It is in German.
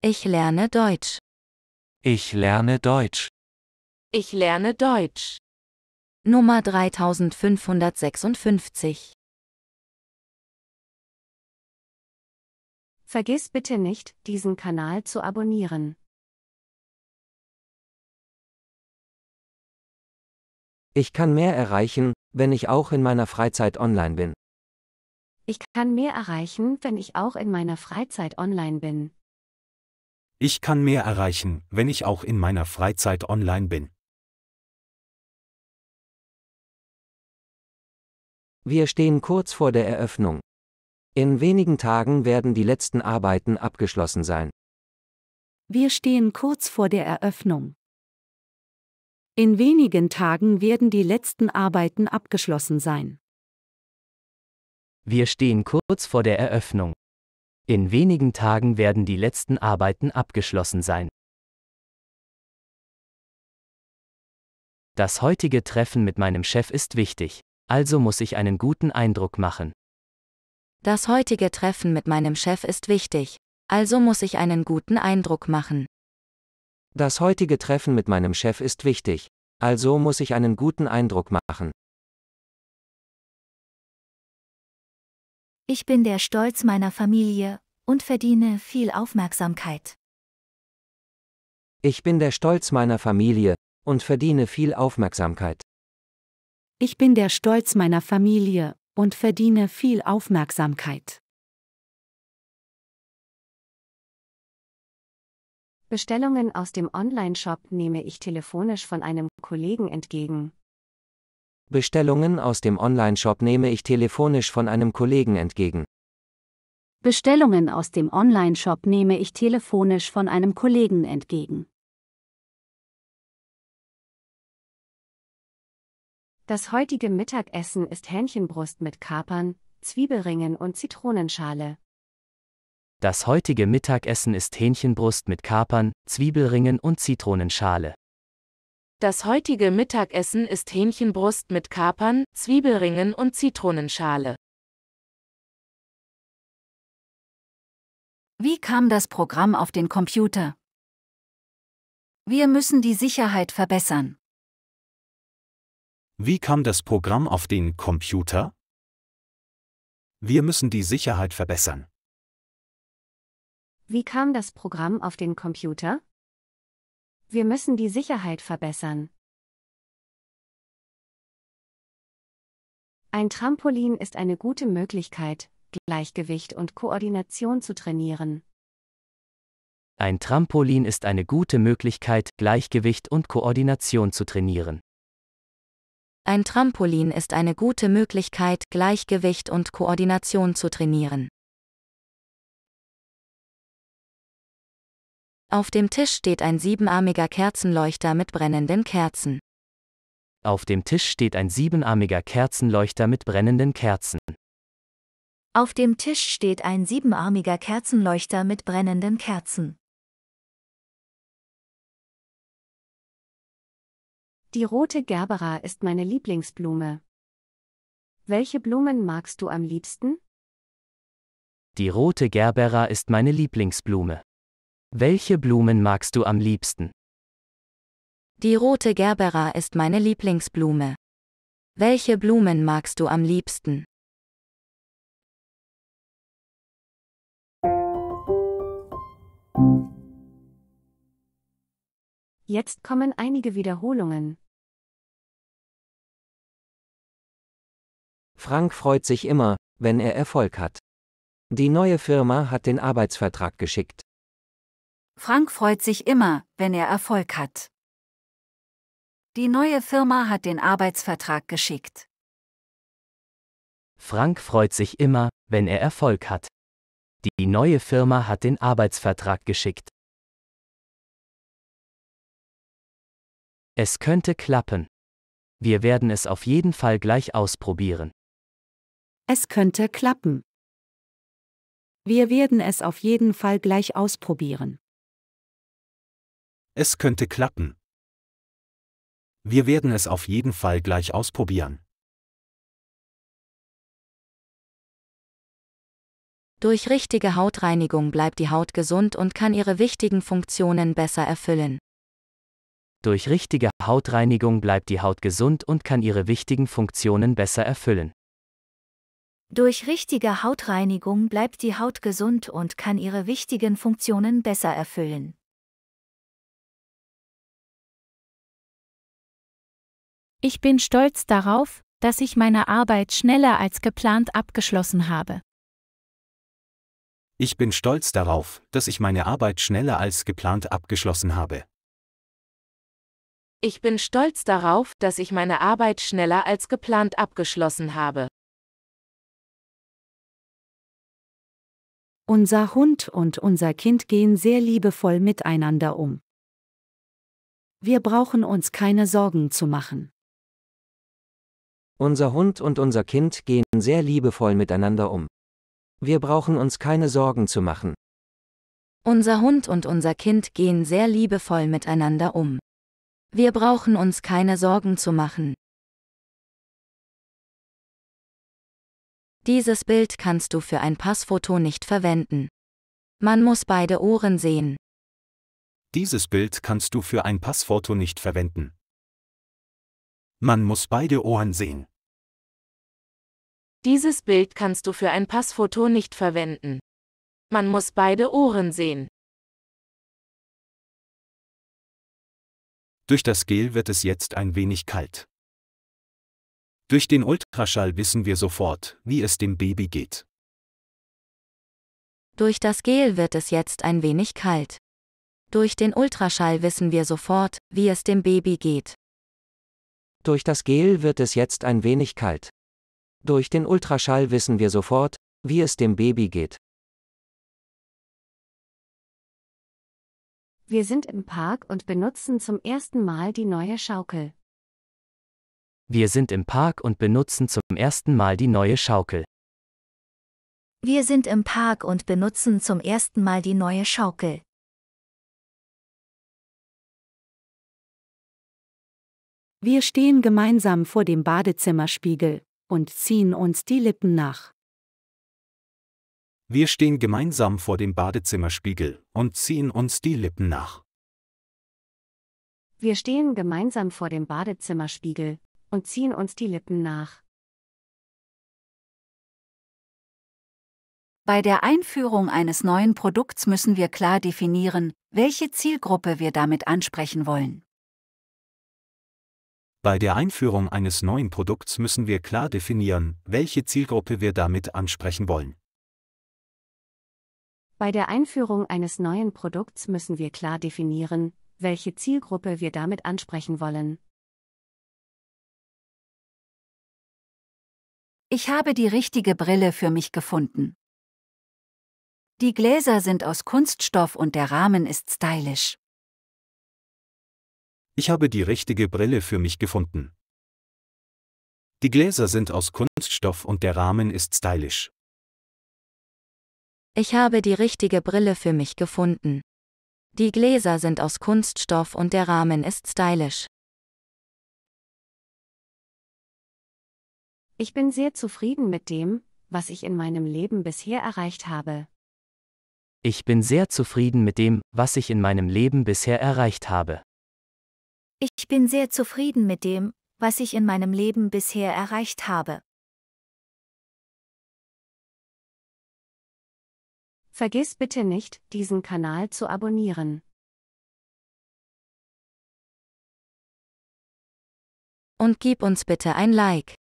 Ich lerne Deutsch. Ich lerne Deutsch. Ich lerne Deutsch. Nummer 3556. Vergiss bitte nicht, diesen Kanal zu abonnieren. Ich kann mehr erreichen, wenn ich auch in meiner Freizeit online bin. Ich kann mehr erreichen, wenn ich auch in meiner Freizeit online bin. Ich kann mehr erreichen, wenn ich auch in meiner Freizeit online bin. Wir stehen kurz vor der Eröffnung. In wenigen Tagen werden die letzten Arbeiten abgeschlossen sein. Wir stehen kurz vor der Eröffnung. In wenigen Tagen werden die letzten Arbeiten abgeschlossen sein. Wir stehen kurz vor der Eröffnung. In wenigen Tagen werden die letzten Arbeiten abgeschlossen sein. Das heutige Treffen mit meinem Chef ist wichtig, also muss ich einen guten Eindruck machen. Das heutige Treffen mit meinem Chef ist wichtig, also muss ich einen guten Eindruck machen. Das heutige Treffen mit meinem Chef ist wichtig, also muss ich einen guten Eindruck machen. Ich bin der Stolz meiner Familie und verdiene viel Aufmerksamkeit. Ich bin der Stolz meiner Familie und verdiene viel Aufmerksamkeit. Ich bin der Stolz meiner Familie und verdiene viel Aufmerksamkeit. Bestellungen aus dem Online-Shop nehme ich telefonisch von einem Kollegen entgegen. Bestellungen aus dem Onlineshop nehme ich telefonisch von einem Kollegen entgegen. Bestellungen aus dem Onlineshop nehme ich telefonisch von einem Kollegen entgegen. Das heutige Mittagessen ist Hähnchenbrust mit Kapern, Zwiebelringen und Zitronenschale. Das heutige Mittagessen ist Hähnchenbrust mit Kapern, Zwiebelringen und Zitronenschale. Das heutige Mittagessen ist Hähnchenbrust mit Kapern, Zwiebelringen und Zitronenschale. Wie kam das Programm auf den Computer? Wir müssen die Sicherheit verbessern. Wie kam das Programm auf den Computer? Wir müssen die Sicherheit verbessern. Wie kam das Programm auf den Computer? Wir müssen die Sicherheit verbessern. Ein Trampolin ist eine gute Möglichkeit, Gleichgewicht und Koordination zu trainieren. Ein Trampolin ist eine gute Möglichkeit, Gleichgewicht und Koordination zu trainieren. Ein Trampolin ist eine gute Möglichkeit, Gleichgewicht und Koordination zu trainieren. Auf dem Tisch steht ein siebenarmiger Kerzenleuchter mit brennenden Kerzen. Auf dem Tisch steht ein siebenarmiger Kerzenleuchter mit brennenden Kerzen. Auf dem Tisch steht ein siebenarmiger Kerzenleuchter mit brennenden Kerzen. Die rote Gerbera ist meine Lieblingsblume. Welche Blumen magst du am liebsten? Die rote Gerbera ist meine Lieblingsblume. Welche Blumen magst du am liebsten? Die rote Gerbera ist meine Lieblingsblume. Welche Blumen magst du am liebsten? Jetzt kommen einige Wiederholungen. Frank freut sich immer, wenn er Erfolg hat. Die neue Firma hat den Arbeitsvertrag geschickt. Frank freut sich immer, wenn er Erfolg hat. Die neue Firma hat den Arbeitsvertrag geschickt. Frank freut sich immer, wenn er Erfolg hat. Die neue Firma hat den Arbeitsvertrag geschickt. Es könnte klappen. Wir werden es auf jeden Fall gleich ausprobieren. Es könnte klappen. Wir werden es auf jeden Fall gleich ausprobieren. Es könnte klappen. Wir werden es auf jeden Fall gleich ausprobieren. Durch richtige Hautreinigung bleibt die Haut gesund und kann ihre wichtigen Funktionen besser erfüllen. Durch richtige Hautreinigung bleibt die Haut gesund und kann ihre wichtigen Funktionen besser erfüllen. Durch richtige Hautreinigung bleibt die Haut gesund und kann ihre wichtigen Funktionen besser erfüllen. Ich bin stolz darauf, dass ich meine Arbeit schneller als geplant abgeschlossen habe. Ich bin stolz darauf, dass ich meine Arbeit schneller als geplant abgeschlossen habe. Ich bin stolz darauf, dass ich meine Arbeit schneller als geplant abgeschlossen habe. Unser Hund und unser Kind gehen sehr liebevoll miteinander um. Wir brauchen uns keine Sorgen zu machen. Unser Hund und unser Kind gehen sehr liebevoll miteinander um. Wir brauchen uns keine Sorgen zu machen. Unser Hund und unser Kind gehen sehr liebevoll miteinander um. Wir brauchen uns keine Sorgen zu machen. Dieses Bild kannst du für ein Passfoto nicht verwenden. Man muss beide Ohren sehen. Dieses Bild kannst du für ein Passfoto nicht verwenden. Man muss beide Ohren sehen. Dieses Bild kannst du für ein Passfoto nicht verwenden. Man muss beide Ohren sehen. Durch das Gel wird es jetzt ein wenig kalt. Durch den Ultraschall wissen wir sofort, wie es dem Baby geht. Durch das Gel wird es jetzt ein wenig kalt. Durch den Ultraschall wissen wir sofort, wie es dem Baby geht. Durch das Gel wird es jetzt ein wenig kalt. Durch den Ultraschall wissen wir sofort, wie es dem Baby geht. Wir sind im Park und benutzen zum ersten Mal die neue Schaukel. Wir sind im Park und benutzen zum ersten Mal die neue Schaukel. Wir sind im Park und benutzen zum ersten Mal die neue Schaukel. Wir stehen gemeinsam vor dem Badezimmerspiegel und ziehen uns die Lippen nach. Wir stehen gemeinsam vor dem Badezimmerspiegel und ziehen uns die Lippen nach. Wir stehen gemeinsam vor dem Badezimmerspiegel und ziehen uns die Lippen nach. Bei der Einführung eines neuen Produkts müssen wir klar definieren, welche Zielgruppe wir damit ansprechen wollen. Bei der Einführung eines neuen Produkts müssen wir klar definieren, welche Zielgruppe wir damit ansprechen wollen. Bei der Einführung eines neuen Produkts müssen wir klar definieren, welche Zielgruppe wir damit ansprechen wollen. Ich habe die richtige Brille für mich gefunden. Die Gläser sind aus Kunststoff und der Rahmen ist stylisch. Ich habe die richtige Brille für mich gefunden. Die Gläser sind aus Kunststoff und der Rahmen ist stylisch. Ich habe die richtige Brille für mich gefunden. Die Gläser sind aus Kunststoff und der Rahmen ist stylisch. Ich bin sehr zufrieden mit dem, was ich in meinem Leben bisher erreicht habe. Ich bin sehr zufrieden mit dem, was ich in meinem Leben bisher erreicht habe. Ich bin sehr zufrieden mit dem, was ich in meinem Leben bisher erreicht habe. Vergiss bitte nicht, diesen Kanal zu abonnieren. Und gib uns bitte ein Like.